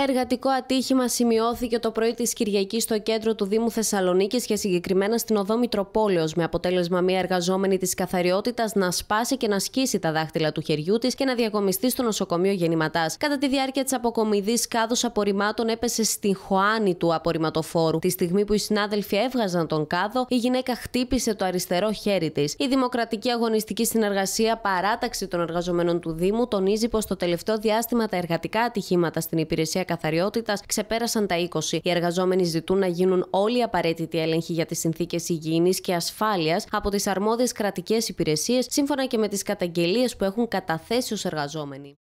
Εργατικό ατύχημα σημειώθηκε το πρωί της Κυριακής στο κέντρο του Δήμου Θεσσαλονίκης και συγκεκριμένα στην οδό Μητροπόλεως, με αποτέλεσμα μία εργαζόμενη της καθαριότητας να σπάσει και να σκίσει τα δάχτυλα του χεριού της και να διακομιστεί στο νοσοκομείο Γεννηματάς. Κατά τη διάρκεια της αποκομιδής, κάδος απορριμμάτων έπεσε στη χωάνη του απορριμματοφόρου. Τη στιγμή που οι συνάδελφοι έβγαζαν τον κάδο, η γυναίκα χτύπησε το αριστερό χέρι της. Η Δημοκρατική Αγωνιστική Συνεργασία Παράταξη των Εργαζομένων του Δήμου τονίζει πως το τελευταίο διάστημα τα εργατικά ατυχήματα στην υπηρεσία καθαριότητας ξεπέρασαν τα 20. Οι εργαζόμενοι ζητούν να γίνουν όλοι οι απαραίτητοι έλεγχοι για τις συνθήκες υγιεινής και ασφάλειας από τις αρμόδιες κρατικές υπηρεσίες, σύμφωνα και με τις καταγγελίες που έχουν καταθέσει ως εργαζόμενοι.